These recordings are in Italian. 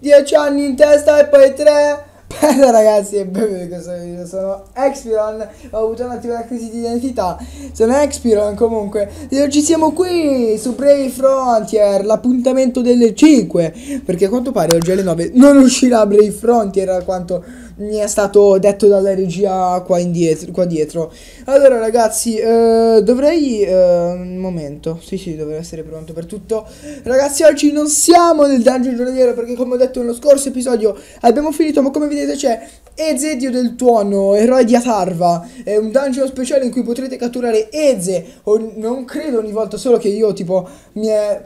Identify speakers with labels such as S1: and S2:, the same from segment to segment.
S1: 10 anni in testa e poi 3. Bella ragazzi e benvenuti questo video, sono Expiron, ho avuto un attimo una crisi di identità, sono Expiron comunque e oggi siamo qui su Brave Frontier, l'appuntamento delle 5, perché a quanto pare oggi alle 9 non uscirà Brave Frontier a quanto mi è stato detto dalla regia qua, indietro, qua dietro. Allora ragazzi, eh, dovrei... Eh, un momento, sì sì, dovrei essere pronto per tutto. Ragazzi, oggi non siamo nel dungeon giornaliero perché come ho detto nello scorso episodio abbiamo finito, ma come vedete c'è Ezedio del Tuono, eroe di Atarva. È un dungeon speciale in cui potrete catturare Eze. O non credo ogni volta, solo che io tipo mi è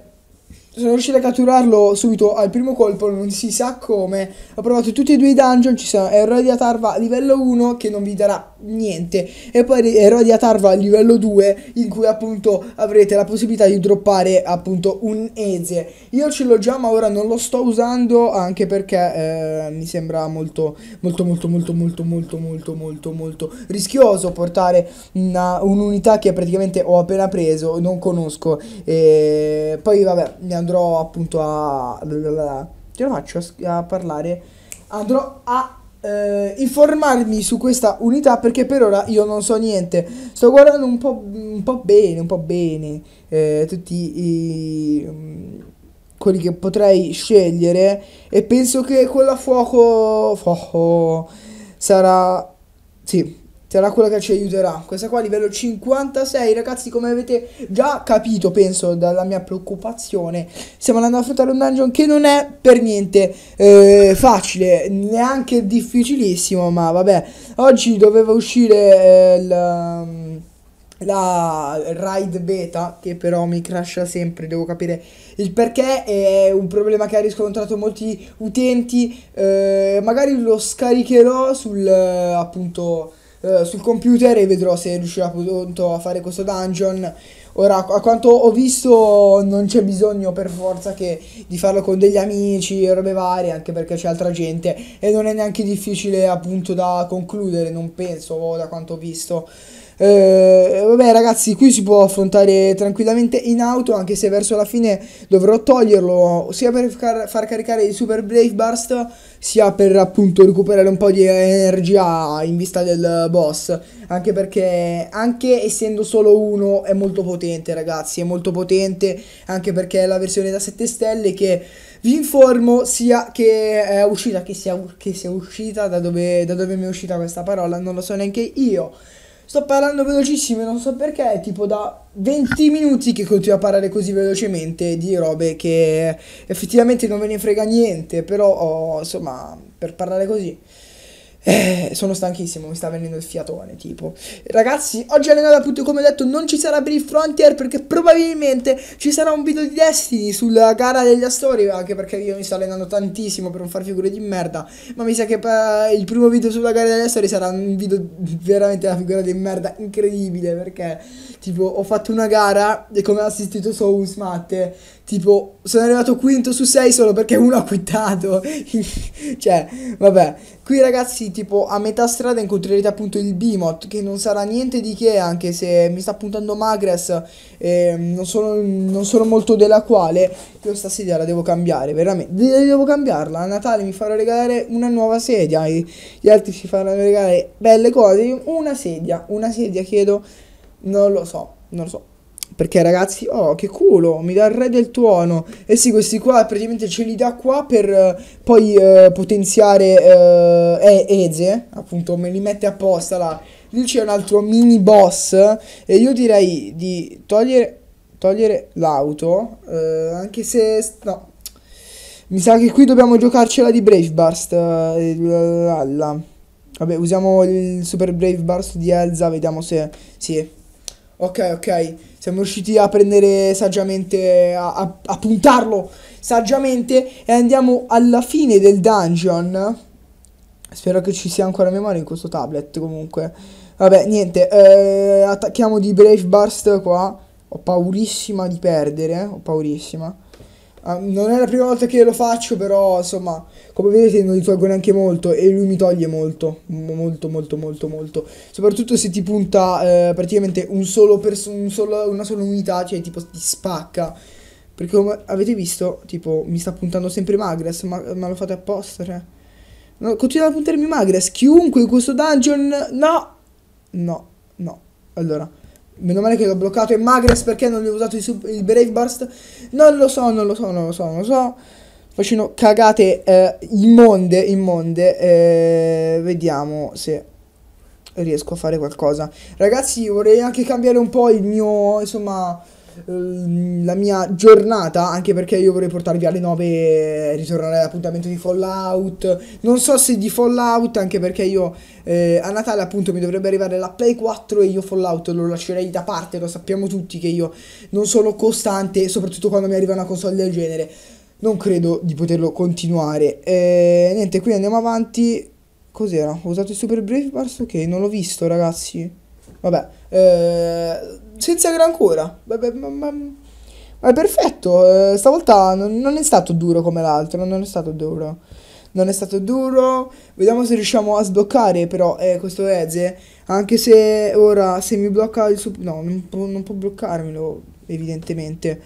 S1: sono riuscito a catturarlo subito al primo colpo, non si sa come. Ho provato tutti e due i dungeon, ci sono Eroi di Atarva livello 1 che non vi darà niente. E poi Erodia Tarva livello 2 in cui appunto avrete la possibilità di droppare appunto un Eze. Io ce l'ho già ma ora non lo sto usando anche perché eh, mi sembra molto molto molto molto molto molto molto molto molto rischioso portare un'unità un che praticamente ho appena preso, non conosco. E poi vabbè mi andrò appunto a... Ce la faccio a, a parlare. Andrò a eh, informarmi su questa unità perché per ora io non so niente. Sto guardando un po', un po bene, un po' bene eh, tutti i, mm, quelli che potrei scegliere e penso che quella fuoco, fuoco sarà... Sì, sarà quella che ci aiuterà. Questa qua a livello 56, ragazzi, come avete già capito, penso, dalla mia preoccupazione, stiamo andando a affrontare un dungeon che non è per niente eh, facile, neanche difficilissimo, ma vabbè. Oggi doveva uscire eh, um, la, la ride beta, che però mi crasha sempre, devo capire il perché è un problema che ha riscontrato molti utenti, eh, magari lo scaricherò sul appunto eh, sul computer e vedrò se riuscirà appunto a fare questo dungeon. Ora, a quanto ho visto, non c'è bisogno per forza che, di farlo con degli amici e robe varie, anche perché c'è altra gente e non è neanche difficile appunto da concludere, non penso, da quanto ho visto. Eh, vabbè ragazzi, qui si può affrontare tranquillamente in auto, anche se verso la fine dovrò toglierlo, sia per car far caricare il Super Brave Burst, sia per appunto recuperare un po' di energia in vista del boss. Anche perché, anche essendo solo uno, è molto potente ragazzi, è molto potente, anche perché è la versione da 7 stelle che vi informo sia che è uscita, che sia, che sia uscita, da dove, da dove mi è uscita questa parola, non lo so neanche io. Sto parlando velocissimo, non so perché, tipo da 20 minuti che continuo a parlare così velocemente di robe che effettivamente non me ne frega niente, però oh, insomma, per parlare così. Eh, sono stanchissimo, mi sta venendo il fiatone, tipo. Ragazzi, oggi appunto, come ho detto, non ci sarà per il Frontier perché probabilmente ci sarà un video di Destiny sulla gara degli Astori, anche perché io mi sto allenando tantissimo per non far figure di merda, ma mi sa che eh, il primo video sulla gara degli Astori sarà un video veramente una figura di merda incredibile perché tipo ho fatto una gara e come ha assistito Souls Matte, tipo sono arrivato quinto su 6 solo perché uno ha quittato. cioè, vabbè, qui ragazzi tipo a metà strada incontrerete appunto il Bimot che non sarà niente di che anche se mi sta puntando Magres eh, non, sono, non, sono, molto della quale questa sedia la devo cambiare veramente devo cambiarla a Natale mi farò regalare una nuova sedia gli altri ci faranno regalare belle cose una sedia una sedia chiedo non lo so non lo so perché ragazzi, oh che culo, mi dà il re del tuono. E eh sì, questi qua praticamente ce li dà qua per eh, poi eh, potenziare eh, eh, Eze, appunto me li mette apposta là. Lì c'è un altro mini boss e io direi di togliere, togliere l'auto, eh, anche se... no. Mi sa che qui dobbiamo giocarcela di Brave Burst. Vabbè, usiamo il Super Brave Burst di Elsa, vediamo se... Sì, Ok, ok. Siamo riusciti a prendere saggiamente, a, a, a puntarlo saggiamente e andiamo alla fine del dungeon. Spero che ci sia ancora memoria in questo tablet comunque. Vabbè, niente, eh, attacchiamo di Brave Burst qua. Ho paurissima di perdere, ho paurissima. Ah, non è la prima volta che lo faccio, però insomma, come vedete non gli tolgo neanche molto e lui mi toglie molto, molto, molto, molto, molto. Soprattutto se ti punta eh, praticamente un solo un solo, una sola unità, cioè tipo ti spacca. Perché come avete visto, tipo, mi sta puntando sempre Magres, ma, ma lo fate apposta, cioè. No, continua a puntarmi Magres, chiunque in questo dungeon... No! No, no. Allora... Meno male che l'ho bloccato. E Magres perché non gli ho usato il, il, Brave Burst? Non lo so, non lo so, non lo so, non lo so. Facendo cagate eh, immonde, immonde. Eh, vediamo se riesco a fare qualcosa. Ragazzi, vorrei anche cambiare un po' il mio, insomma Ehm, la mia giornata, anche perché io vorrei portarvi alle 9 eh, ritornare all'appuntamento di Fallout. Non so se di Fallout, anche perché io eh, a Natale appunto mi dovrebbe arrivare la Play 4 e io Fallout lo lascerei da parte, lo sappiamo tutti che io non sono costante, soprattutto quando mi arriva una console del genere. Non credo di poterlo continuare. Eh, niente, qui andiamo avanti. Cos'era? Ho usato il Super Brave Burst? Ok, non l'ho visto ragazzi. Vabbè. Eh senza gran cura. Beh, ma, ma, ma, è perfetto. Eh, stavolta non, non è stato duro come l'altro. Non è stato duro. Non è stato duro. Vediamo se riusciamo a sbloccare però eh, questo Eze. Anche se ora se mi blocca il suo... No, non, può, non può bloccarmelo, evidentemente.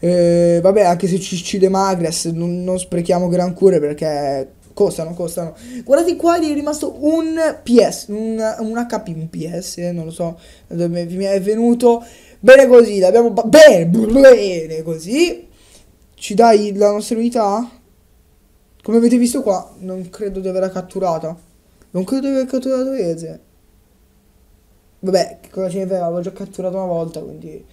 S1: Eh, vabbè, anche se ci uccide Magres, non, non sprechiamo gran cure perché costano, costano. Guardate qua gli è rimasto un PS, un, un HP, un PS, eh, non lo so, dove mi è venuto bene così, l'abbiamo bene, bene così. Ci dai la nostra unità? Come avete visto qua, non credo di averla catturata. Non credo di aver catturato Eze. Vabbè, che cosa ce ne frega, l'ho già catturato una volta, quindi...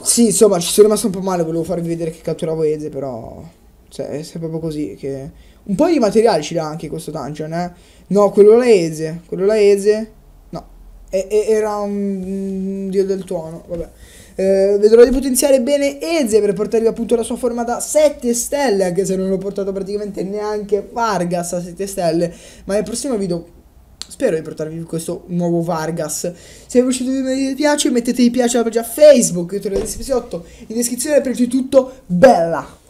S1: Sì, insomma, ci sono rimasto un po' male, volevo farvi vedere che catturavo Eze, però... Cioè, è proprio così che un po' di materiali dà anche questo dungeon, eh. No, quello laese. Quello laese. No. E, e, era un, dio del tuono. Vabbè. Eh, vedrò di potenziare bene Eze per portargli appunto la sua forma da 7 stelle, anche se non l'ho portato praticamente neanche Vargas a 7 stelle, ma nel prossimo video spero di portarvi questo nuovo Vargas. Se vi è piaciuto il video mi piace mettete mi piace alla pagina Facebook, che trovate sotto in descrizione, per tutto bella!